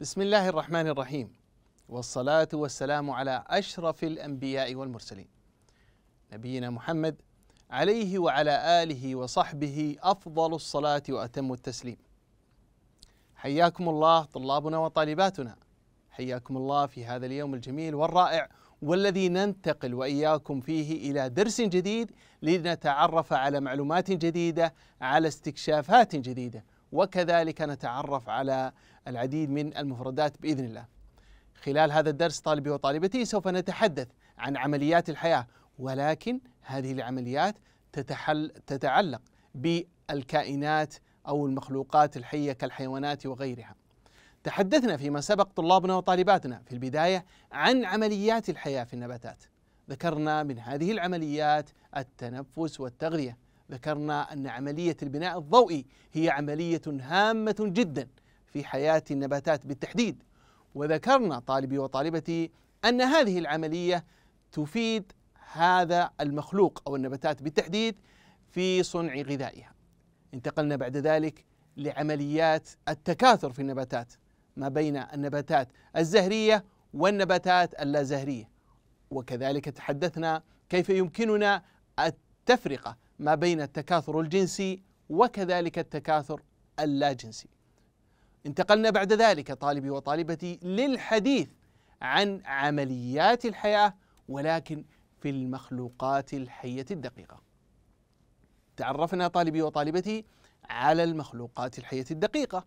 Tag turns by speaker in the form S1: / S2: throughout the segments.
S1: بسم الله الرحمن الرحيم والصلاة والسلام على أشرف الأنبياء والمرسلين نبينا محمد عليه وعلى آله وصحبه أفضل الصلاة وأتم التسليم حياكم الله طلابنا وطالباتنا حياكم الله في هذا اليوم الجميل والرائع والذي ننتقل واياكم فيه الى درس جديد لنتعرف على معلومات جديده على استكشافات جديده وكذلك نتعرف على العديد من المفردات باذن الله. خلال هذا الدرس طالبي وطالبتي سوف نتحدث عن عمليات الحياه ولكن هذه العمليات تتحل تتعلق بالكائنات او المخلوقات الحيه كالحيوانات وغيرها. تحدثنا فيما سبق طلابنا وطالباتنا في البدايه عن عمليات الحياه في النباتات. ذكرنا من هذه العمليات التنفس والتغذيه ذكرنا أن عملية البناء الضوئي هي عملية هامة جدا في حياة النباتات بالتحديد وذكرنا طالبي وطالبتي أن هذه العملية تفيد هذا المخلوق أو النباتات بالتحديد في صنع غذائها انتقلنا بعد ذلك لعمليات التكاثر في النباتات ما بين النباتات الزهرية والنباتات اللازهرية وكذلك تحدثنا كيف يمكننا التفرقة ما بين التكاثر الجنسي وكذلك التكاثر اللاجنسي انتقلنا بعد ذلك طالبي وطالبتي للحديث عن عمليات الحياه ولكن في المخلوقات الحيه الدقيقه تعرفنا طالبي وطالبتي على المخلوقات الحيه الدقيقه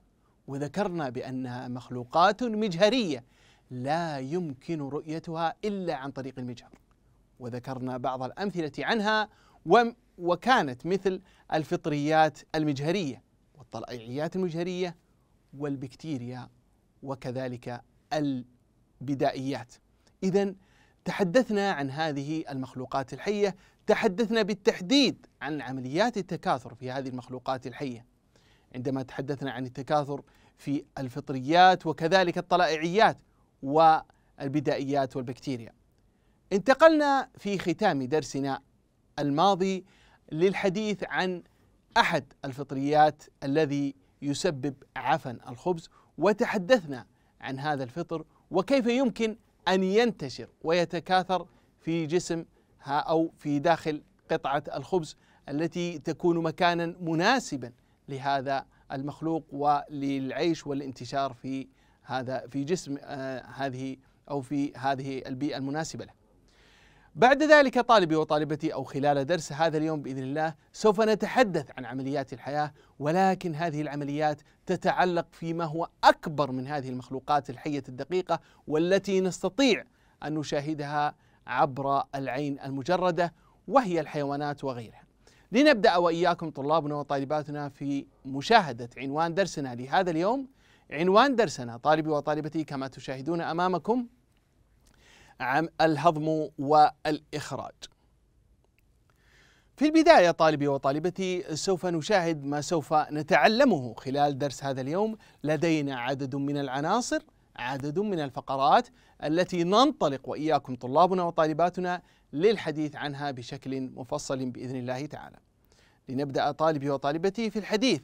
S1: وذكرنا بانها مخلوقات مجهريه لا يمكن رؤيتها الا عن طريق المجهر وذكرنا بعض الامثله عنها وكانت مثل الفطريات المجهرية والطلعيعيات المجهرية والبكتيريا وكذلك البدائيات إذا تحدثنا عن هذه المخلوقات الحية تحدثنا بالتحديد عن عمليات التكاثر في هذه المخلوقات الحية عندما تحدثنا عن التكاثر في الفطريات وكذلك الطلائعيات والبدائيات والبكتيريا انتقلنا في ختام درسنا الماضي للحديث عن احد الفطريات الذي يسبب عفن الخبز وتحدثنا عن هذا الفطر وكيف يمكن ان ينتشر ويتكاثر في جسم او في داخل قطعه الخبز التي تكون مكانا مناسبا لهذا المخلوق وللعيش والانتشار في هذا في جسم آه، هذه او في هذه البيئه المناسبه له. بعد ذلك طالبي وطالبتي أو خلال درس هذا اليوم بإذن الله سوف نتحدث عن عمليات الحياة ولكن هذه العمليات تتعلق فيما هو أكبر من هذه المخلوقات الحية الدقيقة والتي نستطيع أن نشاهدها عبر العين المجردة وهي الحيوانات وغيرها لنبدأ وإياكم طلابنا وطالباتنا في مشاهدة عنوان درسنا لهذا اليوم عنوان درسنا طالبي وطالبتي كما تشاهدون أمامكم الهضم والإخراج في البداية طالبي وطالبتي سوف نشاهد ما سوف نتعلمه خلال درس هذا اليوم لدينا عدد من العناصر عدد من الفقرات التي ننطلق وإياكم طلابنا وطالباتنا للحديث عنها بشكل مفصل بإذن الله تعالى لنبدأ طالبي وطالبتي في الحديث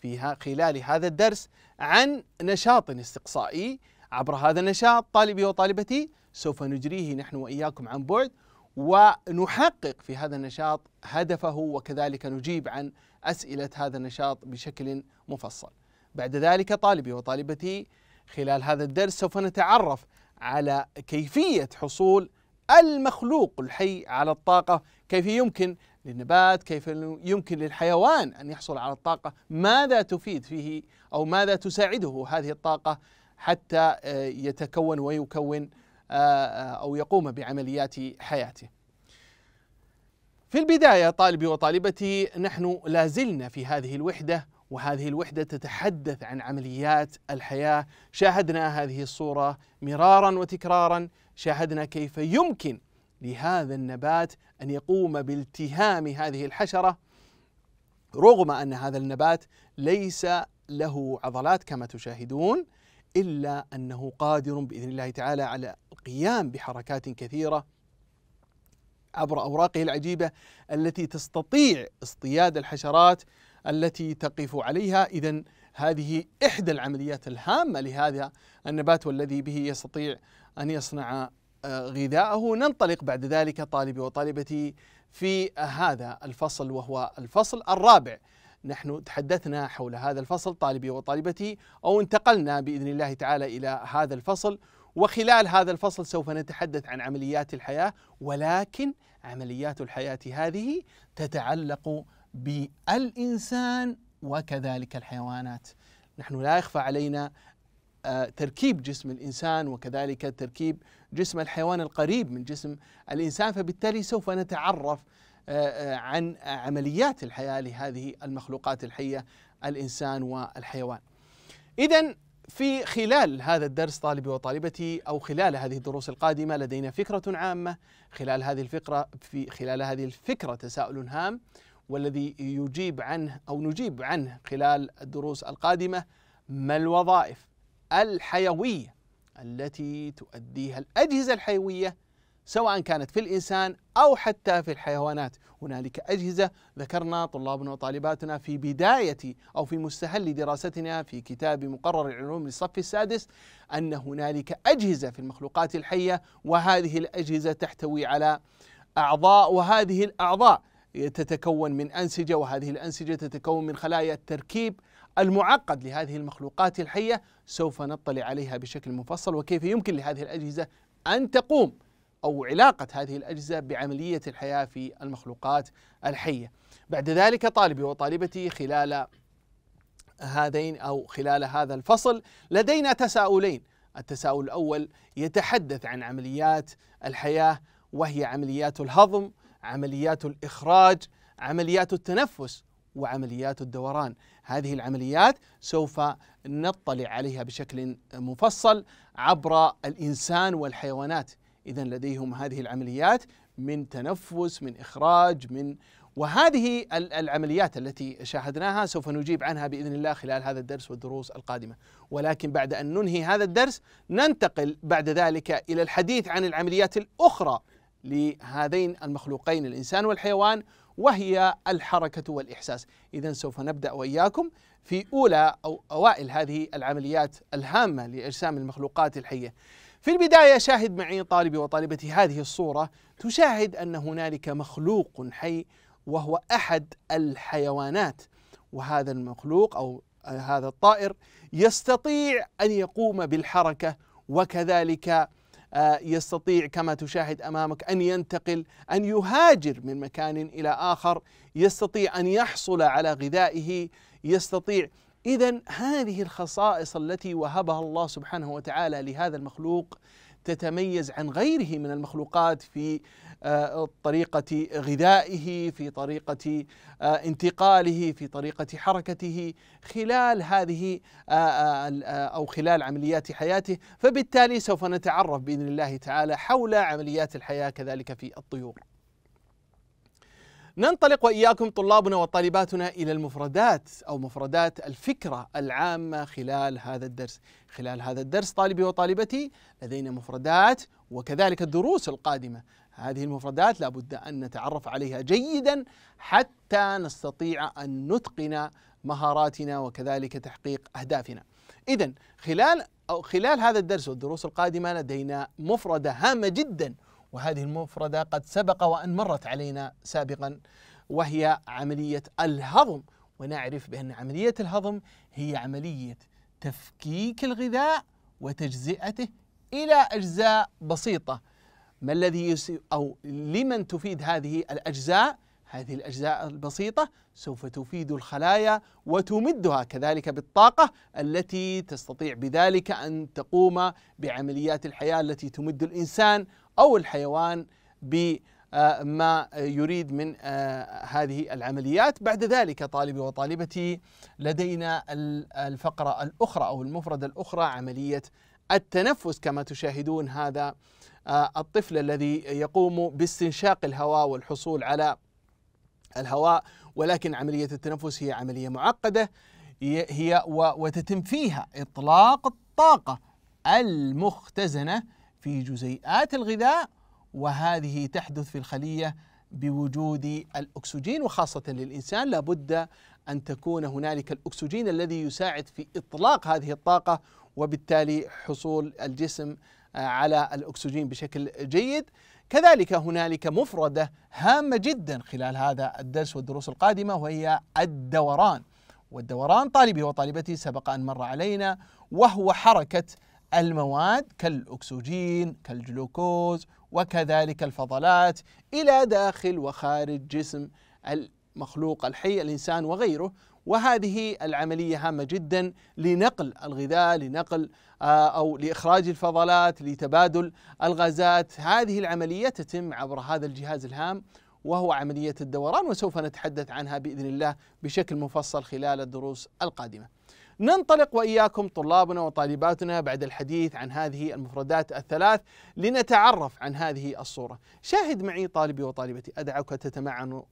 S1: في خلال هذا الدرس عن نشاط استقصائي عبر هذا النشاط طالبي وطالبتي سوف نجريه نحن واياكم عن بعد ونحقق في هذا النشاط هدفه وكذلك نجيب عن اسئله هذا النشاط بشكل مفصل. بعد ذلك طالبي وطالبتي خلال هذا الدرس سوف نتعرف على كيفيه حصول المخلوق الحي على الطاقه، كيف يمكن للنبات، كيف يمكن للحيوان ان يحصل على الطاقه، ماذا تفيد فيه او ماذا تساعده هذه الطاقه حتى آه، يتكون ويكون آه، آه، أو يقوم بعمليات حياته في البداية طالبي وطالبتي نحن لازلنا في هذه الوحدة وهذه الوحدة تتحدث عن عمليات الحياة شاهدنا هذه الصورة مرارا وتكرارا شاهدنا كيف يمكن لهذا النبات أن يقوم بالتهام هذه الحشرة رغم أن هذا النبات ليس له عضلات كما تشاهدون إلا أنه قادر بإذن الله تعالى على القيام بحركات كثيرة عبر أوراقه العجيبة التي تستطيع اصطياد الحشرات التي تقف عليها إذا هذه إحدى العمليات الهامة لهذا النبات والذي به يستطيع أن يصنع آه، غذاءه ننطلق بعد ذلك طالبي وطالبتي في هذا الفصل وهو الفصل الرابع نحن تحدثنا حول هذا الفصل طالبي وطالبتي أو انتقلنا بإذن الله تعالى إلى هذا الفصل وخلال هذا الفصل سوف نتحدث عن عمليات الحياة ولكن عمليات الحياة هذه تتعلق بالإنسان وكذلك الحيوانات نحن لا يخفى علينا آه، تركيب جسم الانسان وكذلك تركيب جسم الحيوان القريب من جسم الانسان فبالتالي سوف نتعرف آه، آه، عن عمليات الحياه لهذه المخلوقات الحيه الانسان والحيوان. اذا في خلال هذا الدرس طالبي وطالبتي او خلال هذه الدروس القادمه لدينا فكره عامه، خلال هذه الفكره في خلال هذه الفكره تساؤل هام والذي يجيب عنه او نجيب عنه خلال الدروس القادمه ما الوظائف الحيويه التي تؤديها الاجهزه الحيويه سواء كانت في الإنسان أو حتى في الحيوانات هنالك أجهزة ذكرنا طلابنا وطالباتنا في بداية أو في مستهل دراستنا في كتاب مقرر العلوم للصف السادس أن هنالك أجهزة في المخلوقات الحية وهذه الأجهزة تحتوي على أعضاء وهذه الأعضاء تتكون من أنسجة وهذه الأنسجة تتكون من خلايا التركيب المعقد لهذه المخلوقات الحية سوف نطلع عليها بشكل مفصل وكيف يمكن لهذه الأجهزة أن تقوم أو علاقة هذه الأجزاء بعملية الحياة في المخلوقات الحية بعد ذلك طالبي وطالبتي خلال هذين أو خلال هذا الفصل لدينا تساؤلين التساؤل الأول يتحدث عن عمليات الحياة وهي عمليات الهضم عمليات الإخراج عمليات التنفس وعمليات الدوران هذه العمليات سوف نطلع عليها بشكل مفصل عبر الانسان والحيوانات إذا لديهم هذه العمليات من تنفس من إخراج من وهذه العمليات التي شاهدناها سوف نجيب عنها باذن الله خلال هذا الدرس والدروس القادمه، ولكن بعد ان ننهي هذا الدرس ننتقل بعد ذلك الى الحديث عن العمليات الاخرى لهذين المخلوقين الانسان والحيوان وهي الحركه والاحساس، اذا سوف نبدا واياكم في اولى او اوائل هذه العمليات الهامه لاجسام المخلوقات الحيه. في البداية شاهد معي طالبي وطالبتي هذه الصورة تشاهد أن هنالك مخلوق حي وهو أحد الحيوانات وهذا المخلوق أو هذا الطائر يستطيع أن يقوم بالحركة وكذلك آه، يستطيع كما تشاهد امامك ان ينتقل ان يهاجر من مكان الى اخر يستطيع ان يحصل على غذائه يستطيع إذا هذه الخصائص التي وهبها الله سبحانه وتعالى لهذا المخلوق تتميز عن غيره من المخلوقات في آه، طريقة غذائه، في طريقة آه، انتقاله، في طريقة حركته خلال هذه آه، أو خلال عمليات حياته، فبالتالي سوف نتعرف بإذن الله تعالى حول عمليات الحياة كذلك في الطيور. ننطلق واياكم طلابنا وطالباتنا الى المفردات او مفردات الفكره العامه خلال هذا الدرس، خلال هذا الدرس طالبي وطالبتي لدينا مفردات وكذلك الدروس القادمه، هذه المفردات لابد ان نتعرف عليها جيدا حتى نستطيع ان نتقن مهاراتنا وكذلك تحقيق اهدافنا. اذا خلال او خلال هذا الدرس والدروس القادمه لدينا مفرده هامه جدا وهذه المفردة قد سبق وأن مرت علينا سابقا وهي عملية الهضم ونعرف بأن عملية الهضم هي عملية تفكيك الغذاء وتجزئته إلى أجزاء بسيطة ما الذي أو لمن تفيد هذه الأجزاء؟ هذه الأجزاء البسيطة سوف تفيد الخلايا وتمدها كذلك بالطاقة التي تستطيع بذلك أن تقوم بعمليات الحياة التي تمد الإنسان أو الحيوان بما يريد من آه، هذه العمليات بعد ذلك طالبي وطالبتي لدينا الفقرة الأخرى أو المفردة الأخرى عملية التنفس كما تشاهدون هذا آه، الطفل الذي يقوم باستنشاق الهواء والحصول على الهواء ولكن عملية التنفس هي عملية معقدة هي وتتم فيها إطلاق الطاقة المختزنة في جزيئات الغذاء وهذه تحدث في الخلية بوجود الأكسجين وخاصة للإنسان لابد أن تكون هنالك الأكسجين الذي يساعد في إطلاق هذه الطاقة وبالتالي حصول الجسم آه، على الأكسجين بشكل جيد كذلك هنالك مفردة هامة جدا خلال هذا الدرس والدروس القادمة وهي الدوران والدوران طالبي وطالبتي سبق أن مر علينا وهو حركة المواد كالأكسجين كالجلوكوز وكذلك الفضلات إلى داخل وخارج جسم المخلوق الحي الإنسان وغيره وهذه العملية هامة جدا لنقل الغذاء لنقل آه، أو لإخراج الفضلات لتبادل الغازات هذه العملية تتم عبر هذا الجهاز الهام وهو عملية الدوران وسوف نتحدث عنها بإذن الله بشكل مفصل خلال الدروس القادمة ننطلق واياكم طلابنا وطالباتنا بعد الحديث عن هذه المفردات الثلاث لنتعرف عن هذه الصوره. شاهد معي طالبي وطالبتي ادعوك تتمعن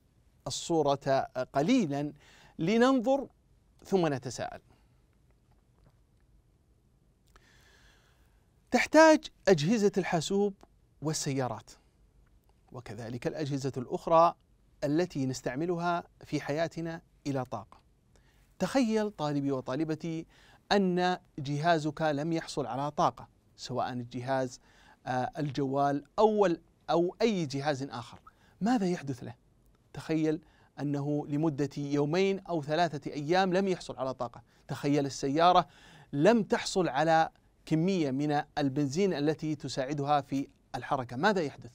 S1: الصوره قليلا لننظر ثم نتساءل. تحتاج اجهزه الحاسوب والسيارات وكذلك الاجهزه الاخرى التي نستعملها في حياتنا الى طاقه. تخيل طالبي وطالبتي أن جهازك لم يحصل على طاقة سواء الجهاز آه، الجوال أو, أو أي جهاز آخر ماذا يحدث له؟ تخيل أنه لمدة يومين أو ثلاثة أيام لم يحصل على طاقة تخيل السيارة لم تحصل على كمية من البنزين التي تساعدها في الحركة ماذا يحدث؟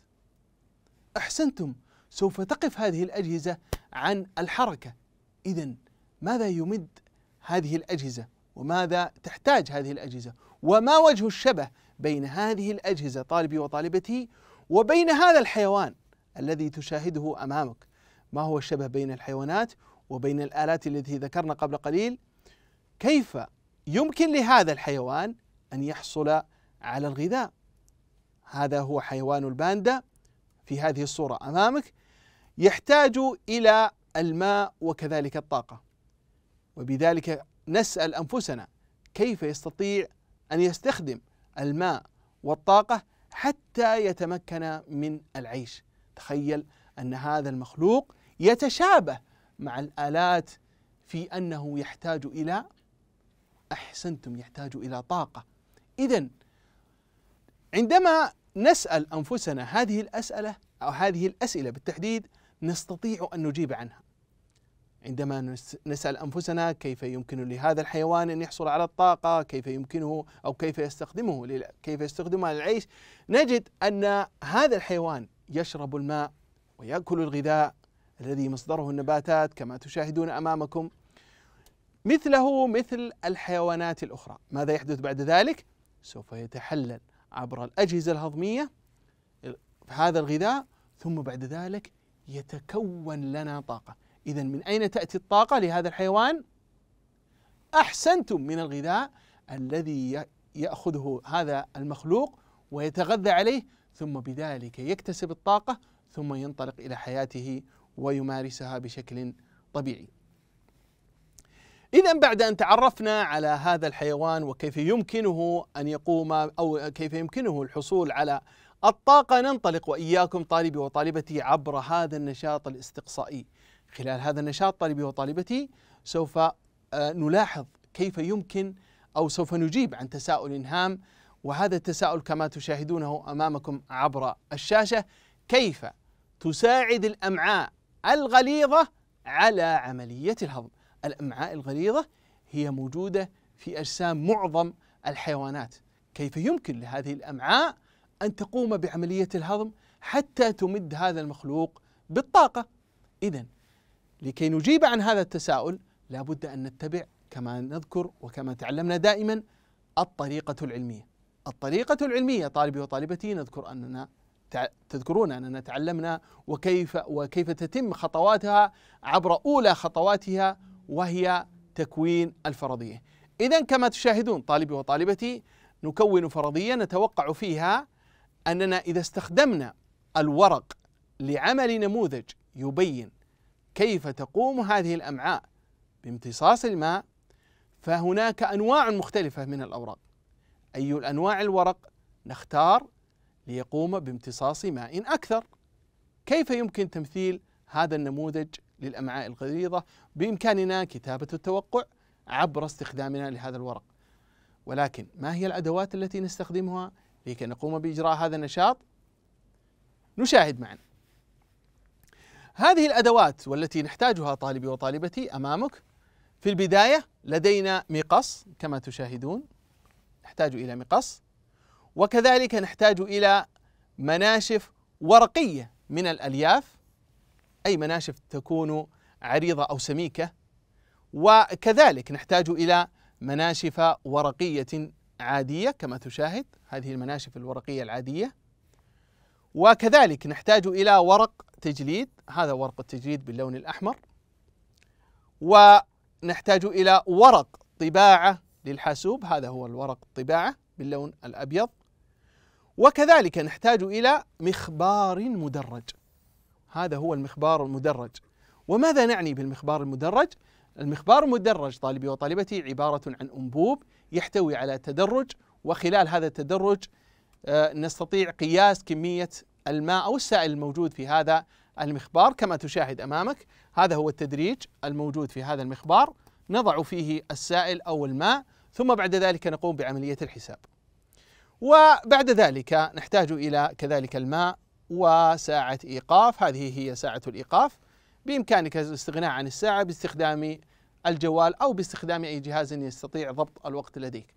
S1: أحسنتم سوف تقف هذه الأجهزة عن الحركة إذا ماذا يمد هذه الأجهزة وماذا تحتاج هذه الأجهزة وما وجه الشبه بين هذه الأجهزة طالبي وطالبتي وبين هذا الحيوان الذي تشاهده أمامك ما هو الشبه بين الحيوانات وبين الآلات التي ذكرنا قبل قليل كيف يمكن لهذا الحيوان أن يحصل على الغذاء هذا هو حيوان الباندا في هذه الصورة أمامك يحتاج إلى الماء وكذلك الطاقة وبذلك نسأل أنفسنا كيف يستطيع أن يستخدم الماء والطاقة حتى يتمكن من العيش تخيل أن هذا المخلوق يتشابه مع الآلات في أنه يحتاج إلى أحسنتم يحتاج إلى طاقة إذا عندما نسأل أنفسنا هذه الأسئلة أو هذه الأسئلة بالتحديد نستطيع أن نجيب عنها عندما نسأل أنفسنا كيف يمكن لهذا الحيوان أن يحصل على الطاقة كيف يمكنه أو كيف يستخدمه كيف يستخدمه للعيش نجد أن هذا الحيوان يشرب الماء ويأكل الغذاء الذي مصدره النباتات كما تشاهدون أمامكم مثله مثل الحيوانات الأخرى ماذا يحدث بعد ذلك؟ سوف يتحلل عبر الأجهزة الهضمية هذا الغذاء ثم بعد ذلك يتكون لنا طاقة إذا من أين تأتي الطاقة لهذا الحيوان؟ أحسنتم من الغذاء الذي يأخذه هذا المخلوق ويتغذى عليه ثم بذلك يكتسب الطاقة ثم ينطلق إلى حياته ويمارسها بشكل طبيعي. إذا بعد أن تعرفنا على هذا الحيوان وكيف يمكنه أن يقوم أو كيف يمكنه الحصول على الطاقة ننطلق وإياكم طالبي وطالبتي عبر هذا النشاط الاستقصائي. خلال هذا النشاط طالبي وطالبتي سوف آه، نلاحظ كيف يمكن أو سوف نجيب عن تساؤل هام وهذا التساؤل كما تشاهدونه أمامكم عبر الشاشة كيف تساعد الأمعاء الغليظة على عملية الهضم الأمعاء الغليظة هي موجودة في أجسام معظم الحيوانات كيف يمكن لهذه الأمعاء أن تقوم بعملية الهضم حتى تمد هذا المخلوق بالطاقة إذا لكي نجيب عن هذا التساؤل لا بد أن نتبع كما نذكر وكما تعلمنا دائما الطريقة العلمية الطريقة العلمية طالبي وطالبتي نذكر أننا تذكرون أننا تعلمنا وكيف وكيف تتم خطواتها عبر أولى خطواتها وهي تكوين الفرضية إذا كما تشاهدون طالبي وطالبتي نكون فرضية نتوقع فيها أننا إذا استخدمنا الورق لعمل نموذج يبين كيف تقوم هذه الأمعاء بامتصاص الماء فهناك أنواع مختلفة من الأوراق أي الأنواع الورق نختار ليقوم بامتصاص ماء أكثر كيف يمكن تمثيل هذا النموذج للأمعاء الغليظة بإمكاننا كتابة التوقع عبر استخدامنا لهذا الورق ولكن ما هي الأدوات التي نستخدمها لكي نقوم بإجراء هذا النشاط؟ نشاهد معا هذه الأدوات والتي نحتاجها طالبي وطالبتي أمامك في البداية لدينا مقص كما تشاهدون نحتاج إلى مقص وكذلك نحتاج إلى مناشف ورقية من الألياف أي مناشف تكون عريضة أو سميكة وكذلك نحتاج إلى مناشف ورقية عادية كما تشاهد هذه المناشف الورقية العادية وكذلك نحتاج إلى ورق تجليد هذا ورق التجليد باللون الأحمر ونحتاج إلى ورق طباعة للحاسوب هذا هو الورق الطباعة باللون الأبيض وكذلك نحتاج إلى مخبار مدرج هذا هو المخبار المدرج وماذا نعني بالمخبار المدرج؟ المخبار المدرج طالبي وطالبتي عبارة عن أنبوب يحتوي على تدرج وخلال هذا التدرج آه، نستطيع قياس كمية الماء أو السائل الموجود في هذا المخبار كما تشاهد أمامك هذا هو التدريج الموجود في هذا المخبار نضع فيه السائل أو الماء ثم بعد ذلك نقوم بعملية الحساب وبعد ذلك نحتاج إلى كذلك الماء وساعة إيقاف هذه هي ساعة الإيقاف بإمكانك الاستغناء عن الساعة باستخدام الجوال أو باستخدام أي جهاز يستطيع ضبط الوقت لديك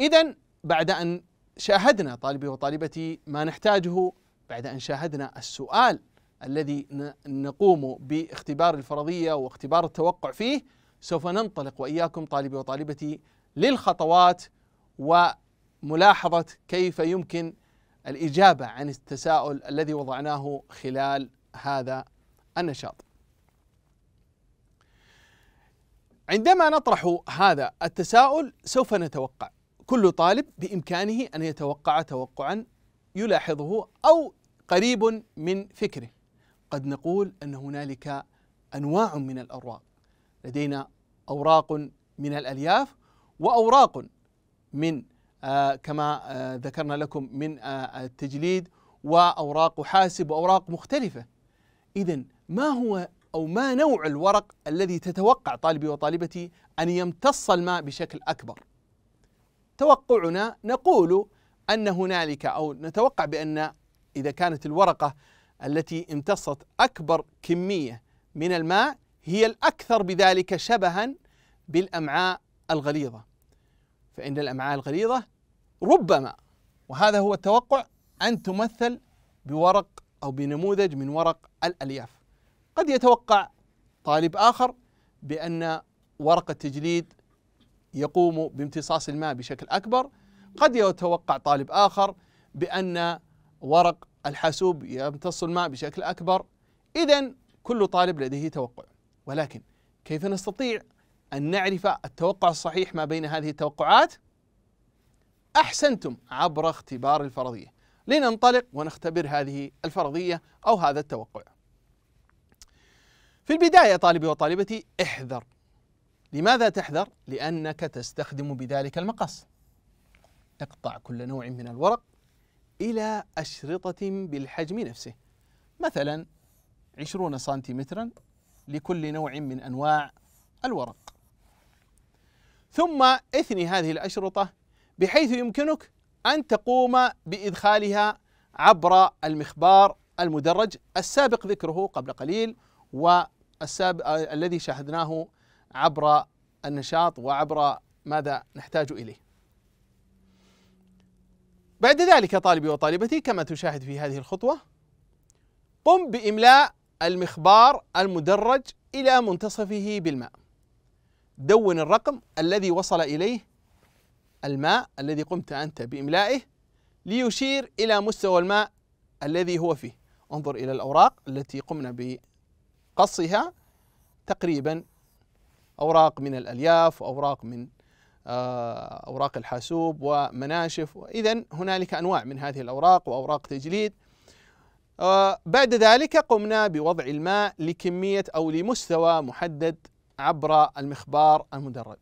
S1: إذا بعد أن شاهدنا طالبي وطالبتي ما نحتاجه بعد أن شاهدنا السؤال الذي نقوم باختبار الفرضية واختبار التوقع فيه سوف ننطلق وإياكم طالبي وطالبتي للخطوات وملاحظة كيف يمكن الإجابة عن التساؤل الذي وضعناه خلال هذا النشاط عندما نطرح هذا التساؤل سوف نتوقع كل طالب بامكانه ان يتوقع توقعا يلاحظه او قريب من فكره قد نقول ان هنالك انواع من الاوراق لدينا اوراق من الالياف واوراق من آه كما آه ذكرنا لكم من آه التجليد واوراق حاسب واوراق مختلفه اذا ما هو او ما نوع الورق الذي تتوقع طالبي وطالبتي ان يمتص الماء بشكل اكبر توقعنا نقول أن هنالك أو نتوقع بأن إذا كانت الورقة التي امتصت أكبر كمية من الماء هي الأكثر بذلك شبها بالأمعاء الغليظة فإن الأمعاء الغليظة ربما وهذا هو التوقع أن تمثل بورق أو بنموذج من ورق الألياف قد يتوقع طالب آخر بأن ورق التجليد يقوم بامتصاص الماء بشكل أكبر قد يتوقع طالب آخر بأن ورق الحاسوب يمتص الماء بشكل أكبر إذا كل طالب لديه توقع ولكن كيف نستطيع أن نعرف التوقع الصحيح ما بين هذه التوقعات؟ أحسنتم عبر اختبار الفرضية لننطلق ونختبر هذه الفرضية أو هذا التوقع في البداية طالبي وطالبتي احذر لماذا تحذر؟ لأنك تستخدم بذلك المقص اقطع كل نوع من الورق إلى أشرطة بالحجم نفسه مثلا عشرون سنتيمترا لكل نوع من أنواع الورق ثم اثني هذه الأشرطة بحيث يمكنك أن تقوم بإدخالها عبر المخبار المدرج السابق ذكره قبل قليل والسابق الذي شاهدناه عبر النشاط وعبر ماذا نحتاج اليه. بعد ذلك طالبي وطالبتي كما تشاهد في هذه الخطوه قم باملاء المخبار المدرج الى منتصفه بالماء. دون الرقم الذي وصل اليه الماء الذي قمت انت باملائه ليشير الى مستوى الماء الذي هو فيه. انظر الى الاوراق التي قمنا بقصها تقريبا أوراق من الألياف وأوراق من آه، أوراق الحاسوب ومناشف إذا هنالك أنواع من هذه الأوراق وأوراق تجليد آه، بعد ذلك قمنا بوضع الماء لكمية أو لمستوى محدد عبر المخبار المدرج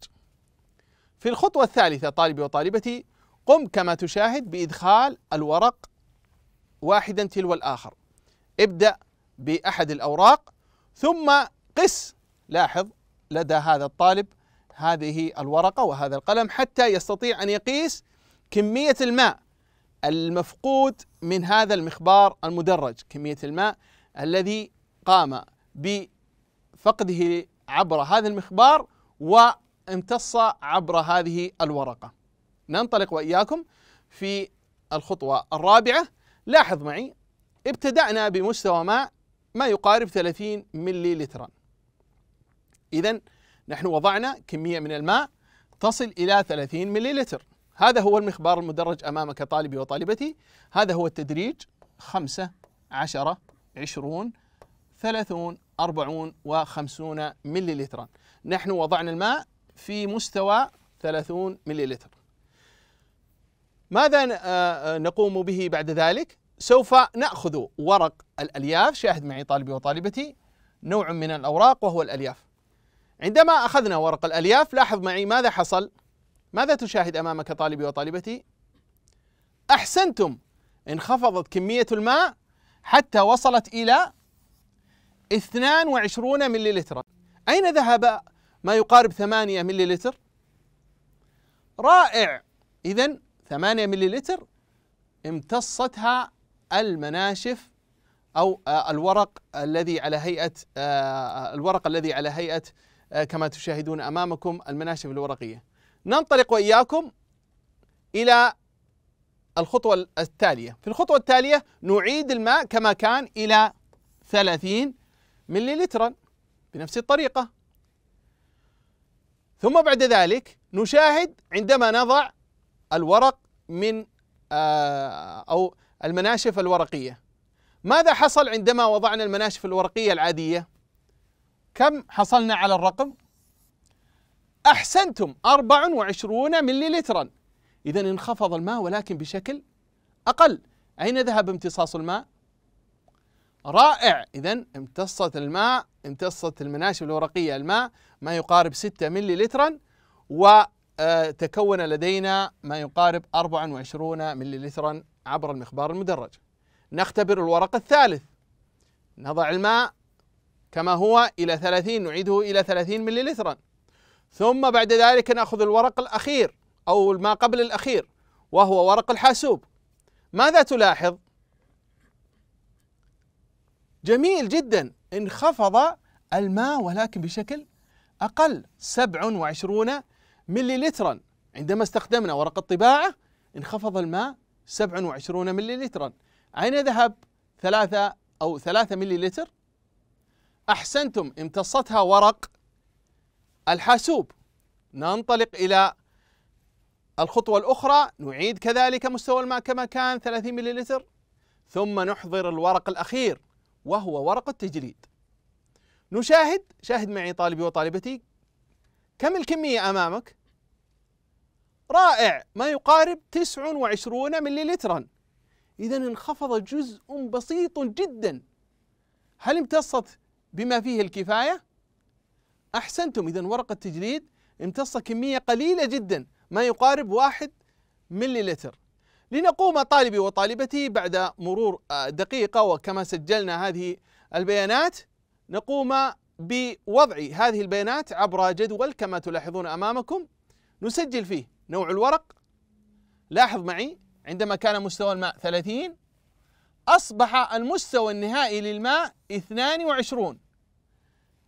S1: في الخطوة الثالثة طالبي وطالبتي قم كما تشاهد بإدخال الورق واحدا تلو الآخر ابدأ بأحد الأوراق ثم قس لاحظ لدى هذا الطالب هذه الورقة وهذا القلم حتى يستطيع أن يقيس كمية الماء المفقود من هذا المخبار المدرج كمية الماء الذي قام بفقده عبر هذا المخبار وامتص عبر هذه الورقة ننطلق وإياكم في الخطوة الرابعة لاحظ معي ابتدأنا بمستوى ماء ما يقارب 30 ملي لترا إذا نحن وضعنا كمية من الماء تصل إلى 30 مليلتر هذا هو المخبار المدرج أمامك طالبي وطالبتي هذا هو التدريج 5 10 20 30 40 و 50 مللترا نحن وضعنا الماء في مستوى 30 مللتر ماذا آه، آه، نقوم به بعد ذلك؟ سوف نأخذ ورق الألياف شاهد معي طالبي وطالبتي نوع من الأوراق وهو الألياف عندما أخذنا ورق الألياف لاحظ معي ماذا حصل ماذا تشاهد أمامك طالبي وطالبتي أحسنتم انخفضت كمية الماء حتى وصلت إلى 22 مليلترا أين ذهب ما يقارب 8 مليلتر رائع إذا 8 مليلتر امتصتها المناشف أو آه، الورق الذي على هيئة آه، آه، الورق الذي على هيئة آه، كما تشاهدون امامكم المناشف الورقيه. ننطلق واياكم الى الخطوه التاليه، في الخطوه التاليه نعيد الماء كما كان الى 30 مللترا بنفس الطريقه. ثم بعد ذلك نشاهد عندما نضع الورق من آه، او المناشف الورقيه. ماذا حصل عندما وضعنا المناشف الورقيه العاديه؟ كم حصلنا على الرقم؟ أحسنتم 24 ملي لترا إذا انخفض الماء ولكن بشكل أقل أين ذهب امتصاص الماء؟ رائع إذا امتصت الماء امتصت المناشف الورقية الماء ما يقارب 6 ملي لترا وتكون لدينا ما يقارب 24 ملي لترا عبر المخبار المدرج نختبر الورق الثالث نضع الماء كما هو إلى ثلاثين نعيده إلى ثلاثين مليلترا ثم بعد ذلك نأخذ الورق الأخير أو ما قبل الأخير وهو ورق الحاسوب ماذا تلاحظ؟ جميل جدا انخفض الماء ولكن بشكل أقل 27 مليلترا عندما استخدمنا ورق الطباعة انخفض الماء 27 مليلترا أين ذهب ثلاثة أو ثلاثة مليلتر أحسنتم امتصتها ورق الحاسوب ننطلق إلى الخطوة الأخرى نعيد كذلك مستوى الماء كما كان 30 مللتر ثم نحضر الورق الأخير وهو ورق التجليد نشاهد شاهد معي طالبي وطالبتي كم الكمية أمامك؟ رائع ما يقارب 29 مليلترا إذا انخفض جزء بسيط جدا هل امتصت بما فيه الكفاية أحسنتم إذا ورقة تجريد امتص كمية قليلة جدا ما يقارب واحد مليلتر لنقوم طالبي وطالبتي بعد مرور آه، دقيقة وكما سجلنا هذه البيانات نقوم بوضع هذه البيانات عبر جدول كما تلاحظون أمامكم نسجل فيه نوع الورق لاحظ معي عندما كان مستوى الماء 30 أصبح المستوى النهائي للماء 22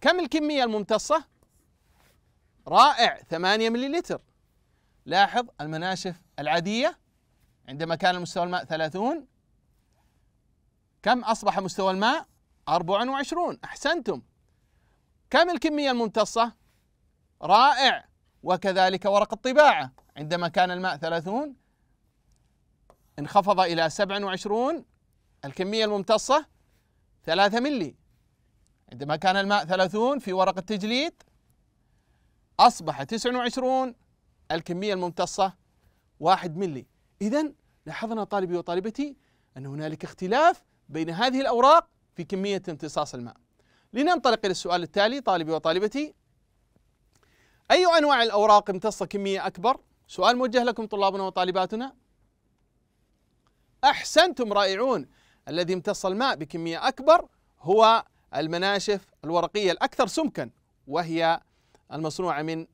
S1: كم الكمية الممتصة؟ رائع 8 مللتر لاحظ المناشف العادية عندما كان مستوى الماء 30 كم أصبح مستوى الماء؟ 24 أحسنتم كم الكمية الممتصة؟ رائع وكذلك ورق الطباعة عندما كان الماء 30 انخفض إلى 27 الكمية الممتصة 3 ملي عندما كان الماء ثلاثون في ورق التجليد أصبح 29 وعشرون الكمية الممتصة واحد ملي إذا لاحظنا طالبي وطالبتي أن هنالك اختلاف بين هذه الأوراق في كمية امتصاص الماء لننطلق إلى السؤال التالي طالبي وطالبتي أي أنواع الأوراق امتصة كمية أكبر؟ سؤال موجه لكم طلابنا وطالباتنا أحسنتم رائعون الذي امتص الماء بكمية أكبر هو المناشف الورقية الأكثر سمكا وهي المصنوعة من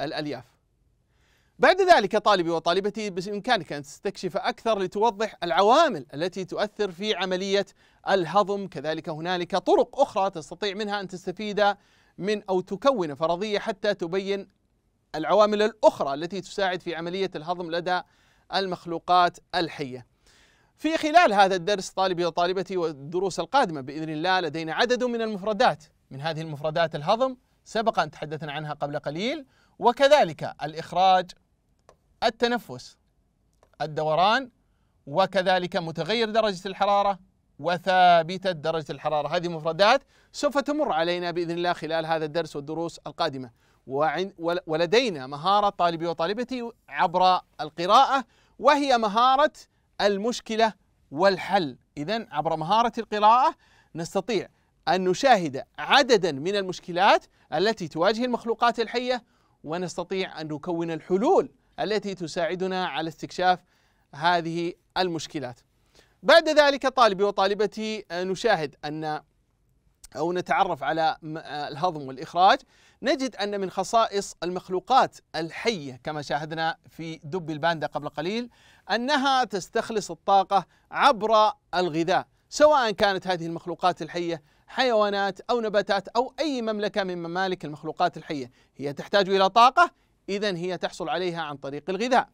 S1: الألياف بعد ذلك طالبي وطالبتي بإمكانك أن تستكشف أكثر لتوضح العوامل التي تؤثر في عملية الهضم كذلك هنالك طرق أخرى تستطيع منها أن تستفيد من أو تكون فرضية حتى تبين العوامل الأخرى التي تساعد في عملية الهضم لدى المخلوقات الحية في خلال هذا الدرس طالبي وطالبتي والدروس القادمة بإذن الله لدينا عدد من المفردات من هذه المفردات الهضم سبق أن تحدثنا عنها قبل قليل وكذلك الإخراج التنفس الدوران وكذلك متغير درجة الحرارة وثابتة درجة الحرارة هذه مفردات سوف تمر علينا بإذن الله خلال هذا الدرس والدروس القادمة ولدينا مهارة طالبي وطالبتي عبر القراءة وهي مهارة المشكلة والحل إذا عبر مهارة القراءة نستطيع أن نشاهد عددا من المشكلات التي تواجه المخلوقات الحية ونستطيع أن نكون الحلول التي تساعدنا على استكشاف هذه المشكلات بعد ذلك طالبي وطالبتي آه، نشاهد أن أو نتعرف على آه، الهضم والإخراج نجد أن من خصائص المخلوقات الحية كما شاهدنا في دب الباندا قبل قليل أنها تستخلص الطاقة عبر الغذاء سواء كانت هذه المخلوقات الحية حيوانات أو نباتات أو أي مملكة من ممالك المخلوقات الحية هي تحتاج إلى طاقة إذا هي تحصل عليها عن طريق الغذاء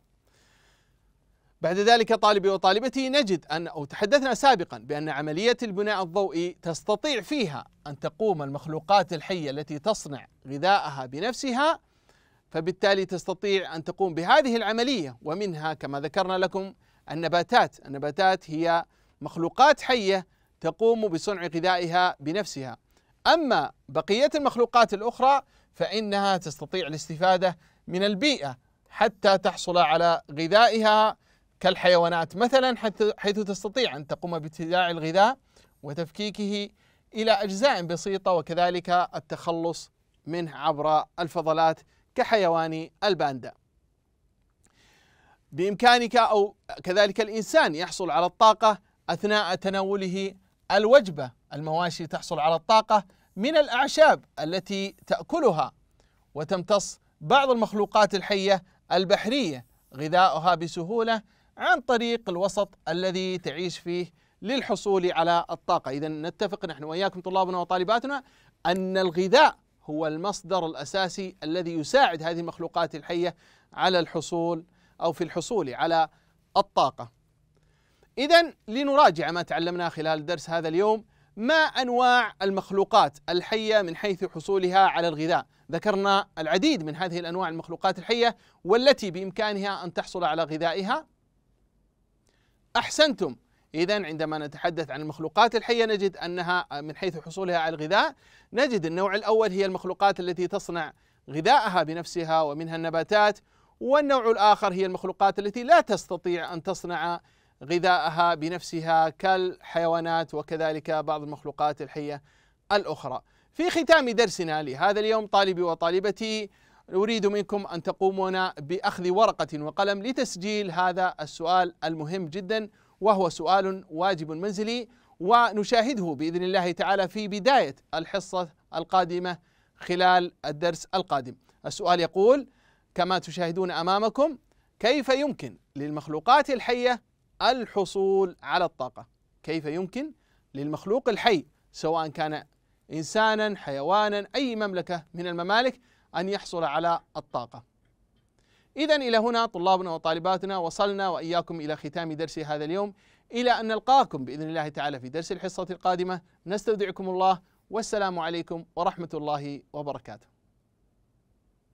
S1: بعد ذلك طالبي وطالبتي نجد أن أو تحدثنا سابقا بأن عملية البناء الضوئي تستطيع فيها أن تقوم المخلوقات الحية التي تصنع غذاءها بنفسها فبالتالي تستطيع أن تقوم بهذه العملية ومنها كما ذكرنا لكم النباتات النباتات هي مخلوقات حية تقوم بصنع غذائها بنفسها أما بقية المخلوقات الأخرى فإنها تستطيع الاستفادة من البيئة حتى تحصل على غذائها كالحيوانات مثلا حيث تستطيع أن تقوم بابتداع الغذاء وتفكيكه إلى أجزاء بسيطة وكذلك التخلص منه عبر الفضلات كحيوان الباندا بإمكانك أو كذلك الإنسان يحصل على الطاقة أثناء تناوله الوجبة المواشي تحصل على الطاقة من الأعشاب التي تأكلها وتمتص بعض المخلوقات الحية البحرية غذاؤها بسهولة عن طريق الوسط الذي تعيش فيه للحصول على الطاقة إذا نتفق نحن وإياكم طلابنا وطالباتنا أن الغذاء هو المصدر الاساسي الذي يساعد هذه المخلوقات الحيه على الحصول او في الحصول على الطاقه. اذا لنراجع ما تعلمناه خلال درس هذا اليوم ما انواع المخلوقات الحيه من حيث حصولها على الغذاء، ذكرنا العديد من هذه الانواع المخلوقات الحيه والتي بامكانها ان تحصل على غذائها. احسنتم إذا عندما نتحدث عن المخلوقات الحية نجد أنها من حيث حصولها على الغذاء نجد النوع الأول هي المخلوقات التي تصنع غذاءها بنفسها ومنها النباتات والنوع الآخر هي المخلوقات التي لا تستطيع أن تصنع غذاءها بنفسها كالحيوانات وكذلك بعض المخلوقات الحية الأخرى في ختام درسنا لهذا اليوم طالبي وطالبتي أريد منكم أن تقومون بأخذ ورقة وقلم لتسجيل هذا السؤال المهم جداً وهو سؤال واجب منزلي ونشاهده باذن الله تعالى في بدايه الحصه القادمه خلال الدرس القادم. السؤال يقول: كما تشاهدون امامكم كيف يمكن للمخلوقات الحيه الحصول على الطاقه؟ كيف يمكن للمخلوق الحي سواء كان انسانا، حيوانا، اي مملكه من الممالك ان يحصل على الطاقه. إذا إلى هنا طلابنا وطالباتنا وصلنا وإياكم إلى ختام درس هذا اليوم إلى أن نلقاكم بإذن الله تعالى في درس الحصة القادمة نستودعكم الله والسلام عليكم ورحمة الله وبركاته